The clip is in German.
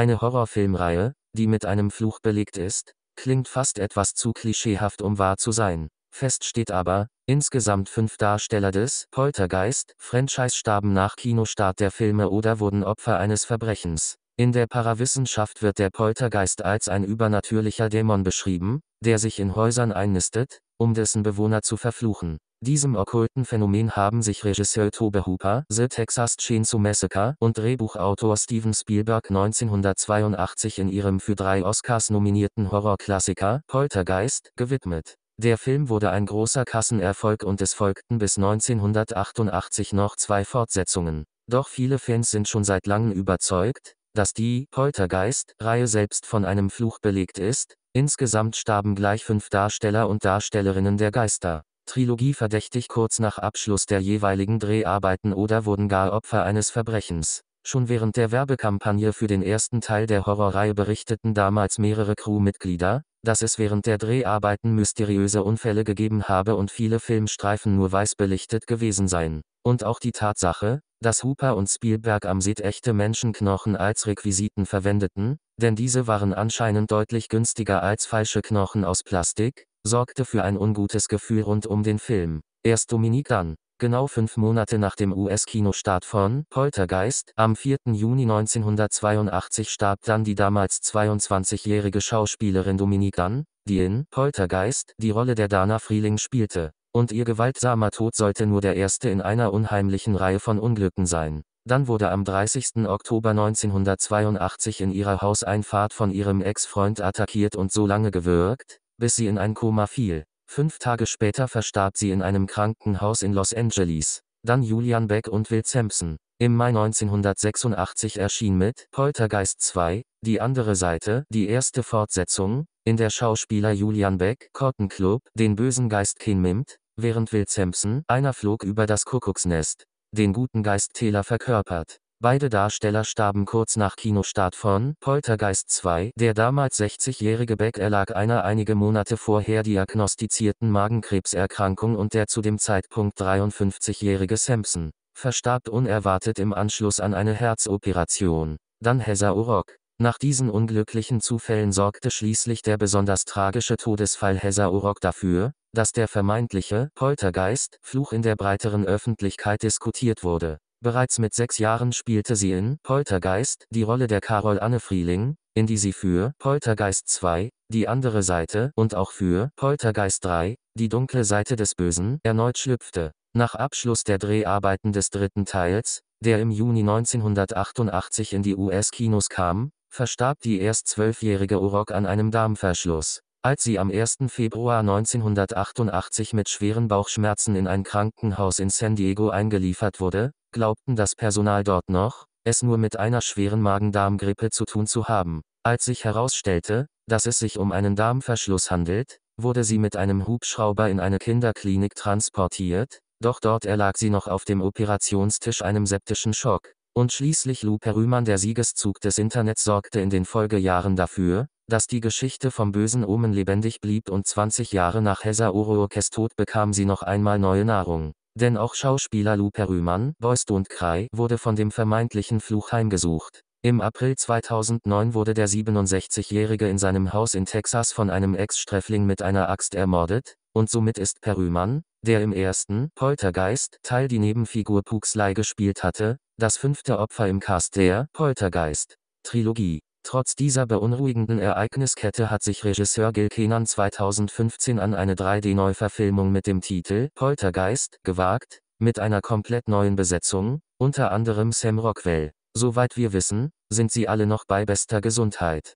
Eine Horrorfilmreihe, die mit einem Fluch belegt ist, klingt fast etwas zu klischeehaft, um wahr zu sein. Fest steht aber, insgesamt fünf Darsteller des Poltergeist-Franchise starben nach Kinostart der Filme oder wurden Opfer eines Verbrechens. In der Parawissenschaft wird der Poltergeist als ein übernatürlicher Dämon beschrieben, der sich in Häusern einnistet, um dessen Bewohner zu verfluchen. Diesem okkulten Phänomen haben sich Regisseur Tobe Hooper, The Texas Chainsaw Massacre und Drehbuchautor Steven Spielberg 1982 in ihrem für drei Oscars nominierten Horrorklassiker Poltergeist gewidmet. Der Film wurde ein großer Kassenerfolg und es folgten bis 1988 noch zwei Fortsetzungen. Doch viele Fans sind schon seit langem überzeugt, dass die Poltergeist-Reihe selbst von einem Fluch belegt ist. Insgesamt starben gleich fünf Darsteller und Darstellerinnen der Geister. Trilogie verdächtig kurz nach Abschluss der jeweiligen Dreharbeiten oder wurden gar Opfer eines Verbrechens. Schon während der Werbekampagne für den ersten Teil der Horrorreihe berichteten damals mehrere Crewmitglieder, dass es während der Dreharbeiten mysteriöse Unfälle gegeben habe und viele Filmstreifen nur weiß belichtet gewesen seien. Und auch die Tatsache, dass Hooper und Spielberg am Set echte Menschenknochen als Requisiten verwendeten, denn diese waren anscheinend deutlich günstiger als falsche Knochen aus Plastik, sorgte für ein ungutes Gefühl rund um den Film. Erst Dominique Dunn, genau fünf Monate nach dem US-Kinostart von Poltergeist, am 4. Juni 1982 starb dann die damals 22-jährige Schauspielerin Dominique Dunn, die in Poltergeist die Rolle der Dana Frieling spielte. Und ihr gewaltsamer Tod sollte nur der erste in einer unheimlichen Reihe von Unglücken sein. Dann wurde am 30. Oktober 1982 in ihrer Hauseinfahrt von ihrem Ex-Freund attackiert und so lange gewirkt, bis sie in ein Koma fiel. Fünf Tage später verstarb sie in einem Krankenhaus in Los Angeles. Dann Julian Beck und Will Sampson. Im Mai 1986 erschien mit Poltergeist 2, die andere Seite, die erste Fortsetzung, in der Schauspieler Julian Beck, Cotton Club, den bösen Geist Ken mimt, während Will Sampson, einer flog über das Kuckucksnest, den guten Geist Taylor verkörpert. Beide Darsteller starben kurz nach Kinostart von Poltergeist 2. Der damals 60-jährige Beck erlag einer einige Monate vorher diagnostizierten Magenkrebserkrankung und der zu dem Zeitpunkt 53-jährige Sampson verstarb unerwartet im Anschluss an eine Herzoperation. Dann Hesa Orok. Nach diesen unglücklichen Zufällen sorgte schließlich der besonders tragische Todesfall Hesa Orok dafür, dass der vermeintliche Poltergeist Fluch in der breiteren Öffentlichkeit diskutiert wurde. Bereits mit sechs Jahren spielte sie in Poltergeist die Rolle der Carol Anne Frieling, in die sie für Poltergeist 2, die andere Seite und auch für Poltergeist 3, die dunkle Seite des Bösen, erneut schlüpfte. Nach Abschluss der Dreharbeiten des dritten Teils, der im Juni 1988 in die US-Kinos kam, verstarb die erst zwölfjährige Urok an einem Darmverschluss. Als sie am 1. Februar 1988 mit schweren Bauchschmerzen in ein Krankenhaus in San Diego eingeliefert wurde, glaubten das Personal dort noch, es nur mit einer schweren Magen-Darm-Grippe zu tun zu haben. Als sich herausstellte, dass es sich um einen Darmverschluss handelt, wurde sie mit einem Hubschrauber in eine Kinderklinik transportiert, doch dort erlag sie noch auf dem Operationstisch einem septischen Schock. Und schließlich Lupe Rühmann der Siegeszug des Internets sorgte in den Folgejahren dafür, dass die Geschichte vom bösen Omen lebendig blieb und 20 Jahre nach Hesa Orookes Tod bekam sie noch einmal neue Nahrung. Denn auch Schauspieler Lou Perryman, Beust und Krei, wurde von dem vermeintlichen Fluch heimgesucht. Im April 2009 wurde der 67-Jährige in seinem Haus in Texas von einem Ex-Sträfling mit einer Axt ermordet, und somit ist Perryman, der im ersten Poltergeist Teil die Nebenfigur Puxley gespielt hatte, das fünfte Opfer im Cast der Poltergeist Trilogie. Trotz dieser beunruhigenden Ereigniskette hat sich Regisseur Gil Kenan 2015 an eine 3D-Neuverfilmung mit dem Titel Poltergeist gewagt, mit einer komplett neuen Besetzung, unter anderem Sam Rockwell. Soweit wir wissen, sind sie alle noch bei bester Gesundheit.